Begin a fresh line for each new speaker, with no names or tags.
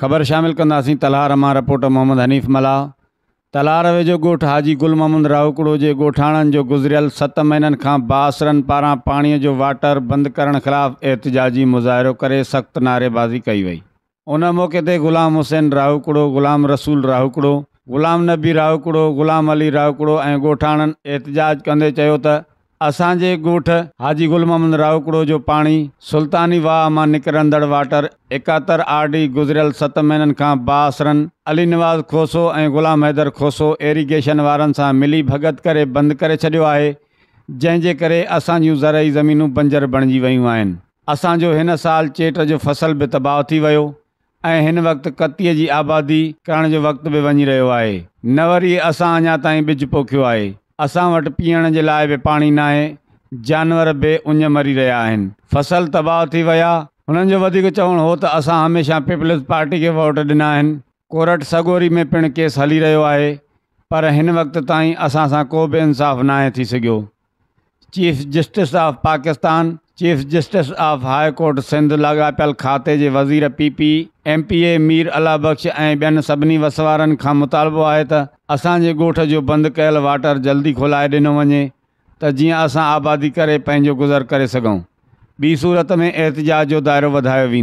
خبر شامل کردی تلار میں رپورٹر محمد حنیف ملا تلار وجو گوٹ حاجی گل محمد راؤکڑو کے گوٹھان جو گزر ست مہینوں کا باسرن پارا پانی واٹر بند کراف احتجاجی مظاہروں کر سخت نعرے بازی کی موقع غلام حسین راؤکڑو غلام رسول راؤکڑو غلام نبی راؤکڑو غلام علی راؤکڑو گوٹھان احتجاج کردے چی ت اثان گوٹھ حاجی گل محمد راؤکڑوں جو پانی سلطانی واحم میںکردڑ واٹر اکہتر آر ڈی گزرل ست مہینوں کا باسرن علی نواز کھوسو غلام حیدر کھوسو ایریگیشن والوں سے ملی بھگت کری بند کر سڈو ہے جن کے اصانج زرعی زمینوں بنجر بڑھ گھون سال چیٹ جو فصل بھی تباہ وقت کتیے کی آبادی کرنے کے وقت بھی ون رہا ہے نری اصا اِنا تائی بج پوکھی ہے اث وٹ پائے بھی پانی نہ جانور بھی اج مری رہا فصل تباہی وایا انسان ہمیشہ پیپلز پارٹی کے ووٹ دن کوٹ سگوری میں پھن کیس ہلی رہا ہے پر ان وقت تع او بھی انصاف نہ chief justice of Pakistan chief justice of high court Sindh لگاپل کھاتے کے وزیر پی پی ایم پی اے میر اللہ بخش اور بین سبھی وسوار کا مطالبہ ہے اصانج گوٹ جو بند کل واٹر جلدی کھلائے دنوں وجے تا آبادی کرو گر کر سکوں بی سورت میں احتجاج جو دائر بدایا وی